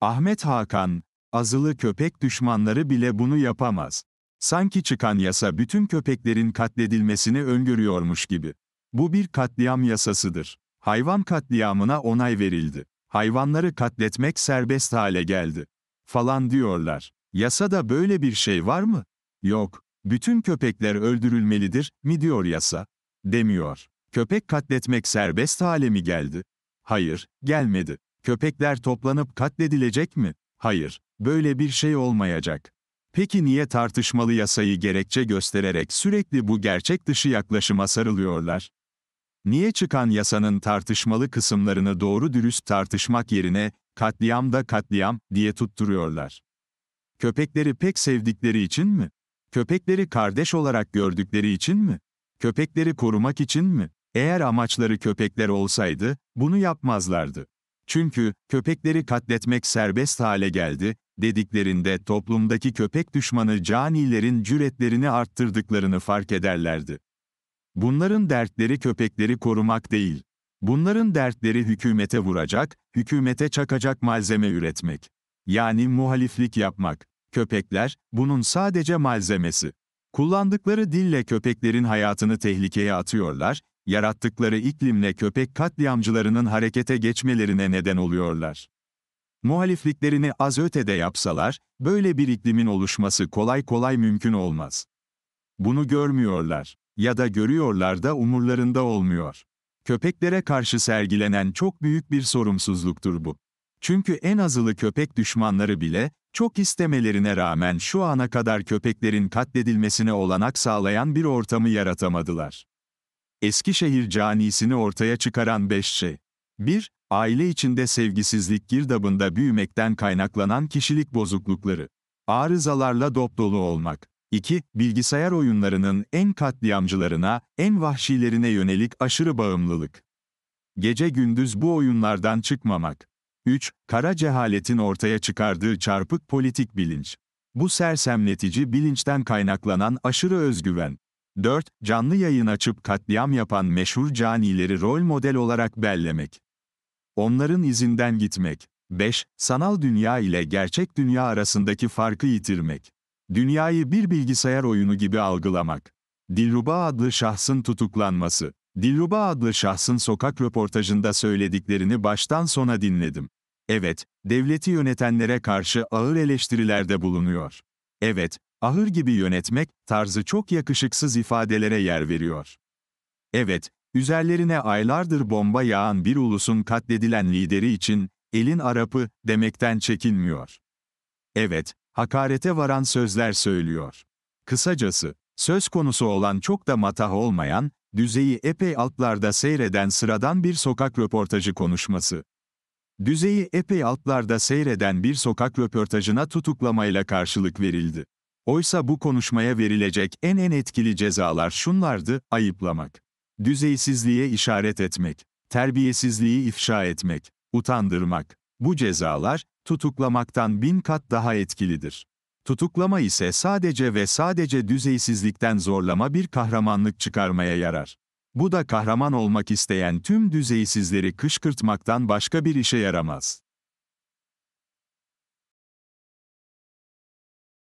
Ahmet Hakan, azılı köpek düşmanları bile bunu yapamaz. Sanki çıkan yasa bütün köpeklerin katledilmesini öngörüyormuş gibi. Bu bir katliam yasasıdır. Hayvan katliamına onay verildi. Hayvanları katletmek serbest hale geldi. Falan diyorlar. Yasada böyle bir şey var mı? Yok. Bütün köpekler öldürülmelidir mi diyor yasa? Demiyor. Köpek katletmek serbest hale mi geldi? Hayır, gelmedi köpekler toplanıp katledilecek mi? Hayır, böyle bir şey olmayacak. Peki niye tartışmalı yasayı gerekçe göstererek sürekli bu gerçek dışı yaklaşıma sarılıyorlar? Niye çıkan yasanın tartışmalı kısımlarını doğru dürüst tartışmak yerine katliam da katliam diye tutturuyorlar? Köpekleri pek sevdikleri için mi? Köpekleri kardeş olarak gördükleri için mi? Köpekleri korumak için mi? Eğer amaçları köpekler olsaydı bunu yapmazlardı. Çünkü, köpekleri katletmek serbest hale geldi, dediklerinde toplumdaki köpek düşmanı canilerin cüretlerini arttırdıklarını fark ederlerdi. Bunların dertleri köpekleri korumak değil. Bunların dertleri hükümete vuracak, hükümete çakacak malzeme üretmek. Yani muhaliflik yapmak. Köpekler, bunun sadece malzemesi. Kullandıkları dille köpeklerin hayatını tehlikeye atıyorlar, yarattıkları iklimle köpek katliamcılarının harekete geçmelerine neden oluyorlar. Muhalifliklerini az ötede yapsalar, böyle bir iklimin oluşması kolay kolay mümkün olmaz. Bunu görmüyorlar ya da görüyorlar da umurlarında olmuyor. Köpeklere karşı sergilenen çok büyük bir sorumsuzluktur bu. Çünkü en azılı köpek düşmanları bile, çok istemelerine rağmen şu ana kadar köpeklerin katledilmesine olanak sağlayan bir ortamı yaratamadılar. Eskişehir canisini ortaya çıkaran 5 şey. 1. Aile içinde sevgisizlik girdabında büyümekten kaynaklanan kişilik bozuklukları. Arızalarla dop dolu olmak. 2. Bilgisayar oyunlarının en katliamcılarına, en vahşilerine yönelik aşırı bağımlılık. Gece gündüz bu oyunlardan çıkmamak. 3. Kara cehaletin ortaya çıkardığı çarpık politik bilinç. Bu sersemletici bilinçten kaynaklanan aşırı özgüven. 4. Canlı yayın açıp katliam yapan meşhur canileri rol model olarak bellemek. Onların izinden gitmek. 5. Sanal dünya ile gerçek dünya arasındaki farkı yitirmek. Dünyayı bir bilgisayar oyunu gibi algılamak. Dilruba adlı şahsın tutuklanması. Dilruba adlı şahsın sokak röportajında söylediklerini baştan sona dinledim. Evet, devleti yönetenlere karşı ağır eleştirilerde bulunuyor. Evet, ahır gibi yönetmek, tarzı çok yakışıksız ifadelere yer veriyor. Evet, üzerlerine aylardır bomba yağan bir ulusun katledilen lideri için, elin Arap'ı demekten çekinmiyor. Evet, hakarete varan sözler söylüyor. Kısacası, söz konusu olan çok da matah olmayan, düzeyi epey altlarda seyreden sıradan bir sokak röportajı konuşması. Düzeyi epey altlarda seyreden bir sokak röportajına tutuklamayla karşılık verildi. Oysa bu konuşmaya verilecek en en etkili cezalar şunlardı, ayıplamak, düzeysizliğe işaret etmek, terbiyesizliği ifşa etmek, utandırmak. Bu cezalar, tutuklamaktan bin kat daha etkilidir. Tutuklama ise sadece ve sadece düzeysizlikten zorlama bir kahramanlık çıkarmaya yarar. Bu da kahraman olmak isteyen tüm düzeysizleri kışkırtmaktan başka bir işe yaramaz.